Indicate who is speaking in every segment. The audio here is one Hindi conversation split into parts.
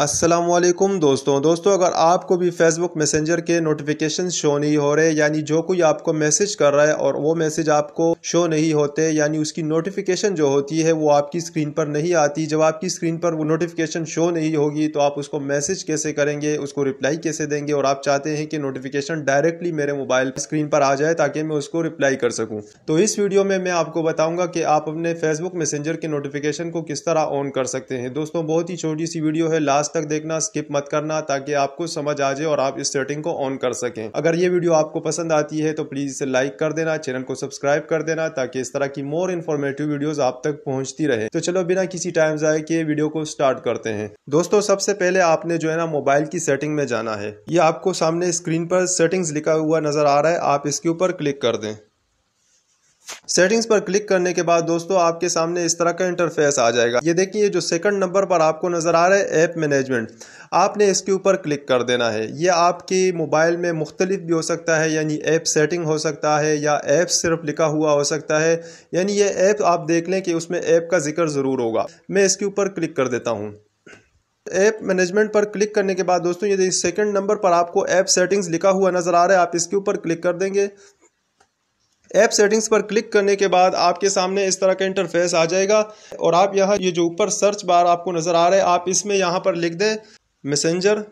Speaker 1: असलम दोस्तों दोस्तों अगर आपको भी फेसबुक मैसेंजर के नोटिफिकेशन शो नहीं हो रहे यानी जो कोई आपको मैसेज कर रहा है और वो मैसेज आपको शो नहीं होते यानी उसकी नोटिफिकेशन जो होती है वो आपकी स्क्रीन पर नहीं आती जब आपकी स्क्रीन पर वो नोटिफिकेशन शो नहीं होगी तो आप उसको मैसेज कैसे करेंगे उसको रिप्लाई कैसे देंगे और आप चाहते हैं कि नोटिफिकेशन डायरेक्टली मेरे मोबाइल स्क्रीन पर आ जाए ताकि मैं उसको रिप्लाई कर सकूँ तो इस वीडियो में मैं आपको बताऊँगा कि आप अपने फेसबुक मैसेंजर के नोटिफिकेशन को किस तरह ऑन कर सकते हैं दोस्तों बहुत ही छोटी सी वीडियो है लास्ट लास्ट तक देखना स्किप मत करना ताकि आपको समझ आ जाए और आप इस सेटिंग को ऑन कर सकें अगर ये वीडियो आपको पसंद आती है तो प्लीज़ इसे लाइक कर देना चैनल को सब्सक्राइब कर देना ताकि इस तरह की मोर इन्फॉर्मेटिव वीडियो आप तक पहुंचती रहे तो चलो बिना किसी टाइम जाए के वीडियो को स्टार्ट करते हैं दोस्तों सबसे पहले आपने जो है ना मोबाइल की सेटिंग में जाना है ये आपको सामने स्क्रीन पर सेटिंग्स लिखा हुआ नजर आ रहा है आप इसके ऊपर क्लिक कर दें सेटिंग्स पर क्लिक करने के बाद दोस्तों आपके सामने इस तरह का इंटरफेस आ जाएगा ये देखिए जो सेकंड नंबर पर आपको नज़र आ रहा है ऐप मैनेजमेंट आपने इसके ऊपर क्लिक कर देना है ये आपके मोबाइल में मुख्तलिफ भी हो सकता है यानी ऐप सेटिंग हो सकता है या ऐप सिर्फ लिखा हुआ हो सकता है यानी ये ऐप आप देख लें कि उसमें ऐप का जिक्र ज़रूर होगा मैं इसके ऊपर क्लिक कर देता हूँ ऐप मैनेजमेंट पर क्लिक करने के बाद दोस्तों ये सेकंड नंबर पर आपको ऐप सेटिंग्स लिखा हुआ नज़र आ रहा है आप इसके ऊपर क्लिक कर देंगे ऐप सेटिंग्स पर क्लिक करने के बाद आपके सामने इस तरह का इंटरफेस आ जाएगा और आप यहाँ ये जो ऊपर सर्च बार आपको नज़र आ रहा है आप इसमें यहाँ पर लिख दें मैसेंजर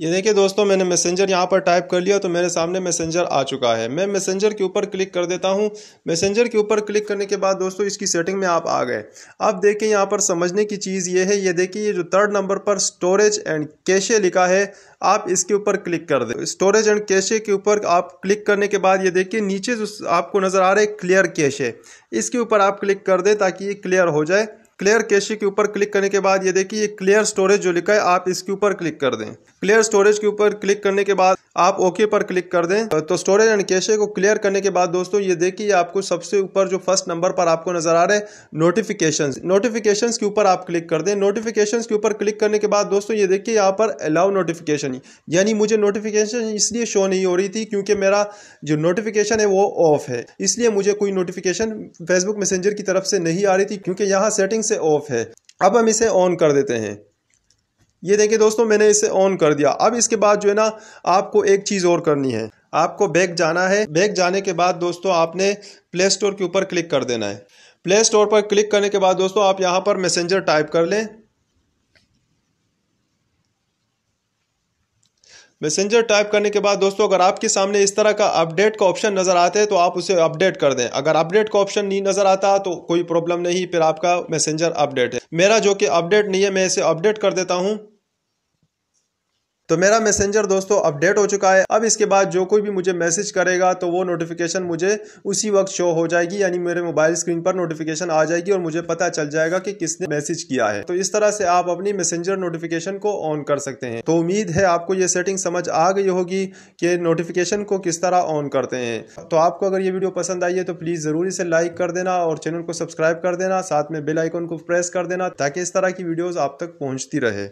Speaker 1: ये देखिए दोस्तों मैंने मैसेंजर यहाँ पर टाइप कर लिया तो मेरे सामने मैसेंजर आ चुका है मैं मैसेंजर के ऊपर क्लिक कर देता हूँ मैसेंजर के ऊपर क्लिक करने के बाद दोस्तों इसकी सेटिंग में आप आ गए अब देखिए यहाँ पर समझने की चीज़ ये है ये देखिए ये जो थर्ड नंबर पर स्टोरेज एंड कैशे लिखा है आप इसके ऊपर क्लिक कर दे स्टोरेज एंड कैशे के ऊपर आप क्लिक करने के बाद ये देखिए नीचे जो आपको नज़र आ रहा है क्लियर कैशे इसके ऊपर आप क्लिक कर दें ताकि ये क्लियर हो जाए क्लियर कैशे के ऊपर क्लिक करने के बाद ये देखिए ये क्लियर स्टोरेज जो लिखा है आप इसके ऊपर क्लिक कर दें क्लियर स्टोरेज के ऊपर क्लिक करने के बाद आप ओके पर क्लिक कर दें तो स्टोरेज एंड कैशे को क्लियर करने के बाद दोस्तों ये देखिए आपको सबसे ऊपर जो फर्स्ट नंबर पर आपको नजर आ रहे हैं नोटिफिकेशन नोटिफिकेशन के ऊपर आप क्लिक कर दें नोटिफिकेशन के ऊपर क्लिक करने के बाद दोस्तों ये देखिए यहाँ पर अलाउ नोटिफिकेशन यानी मुझे नोटिफिकेशन इसलिए शो नहीं हो रही थी क्योंकि मेरा जो नोटिफिकेशन है वो ऑफ है इसलिए मुझे कोई नोटिफिकेशन फेसबुक मैसेजर की तरफ से नहीं आ रही थी क्योंकि यहाँ सेटिंग से ऑफ है अब हम इसे ऑन कर देते हैं ये देखिए दोस्तों मैंने इसे ऑन कर दिया अब इसके बाद जो है ना आपको एक चीज़ और करनी है आपको बैग जाना है बैग जाने के बाद दोस्तों आपने प्ले स्टोर के ऊपर क्लिक कर देना है प्ले स्टोर पर क्लिक करने के बाद दोस्तों आप यहां पर मैसेंजर टाइप कर लें मैसेंजर टाइप करने के बाद दोस्तों अगर आपके सामने इस तरह का अपडेट का ऑप्शन नज़र आता है तो आप उसे अपडेट कर दें अगर अपडेट का ऑप्शन नहीं नज़र आता तो कोई प्रॉब्लम नहीं फिर आपका मैसेंजर अपडेट है मेरा जो कि अपडेट नहीं है मैं इसे अपडेट कर देता हूँ तो मेरा मैसेंजर दोस्तों अपडेट हो चुका है अब इसके बाद जो कोई भी मुझे मैसेज करेगा तो वो नोटिफिकेशन मुझे उसी वक्त शो हो जाएगी यानी मेरे मोबाइल स्क्रीन पर नोटिफिकेशन आ जाएगी और मुझे पता चल जाएगा कि किसने मैसेज किया है तो इस तरह से आप अपनी मैसेंजर नोटिफिकेशन को ऑन कर सकते हैं तो उम्मीद है आपको ये सेटिंग समझ आ गई होगी कि नोटिफिकेशन को किस तरह ऑन करते हैं तो आपको अगर ये वीडियो पसंद आई है तो प्लीज़ ज़रूर इसे लाइक कर देना और चैनल को सब्सक्राइब कर देना साथ में बेल को प्रेस कर देना ताकि इस तरह की वीडियोज़ आप तक पहुँचती रहे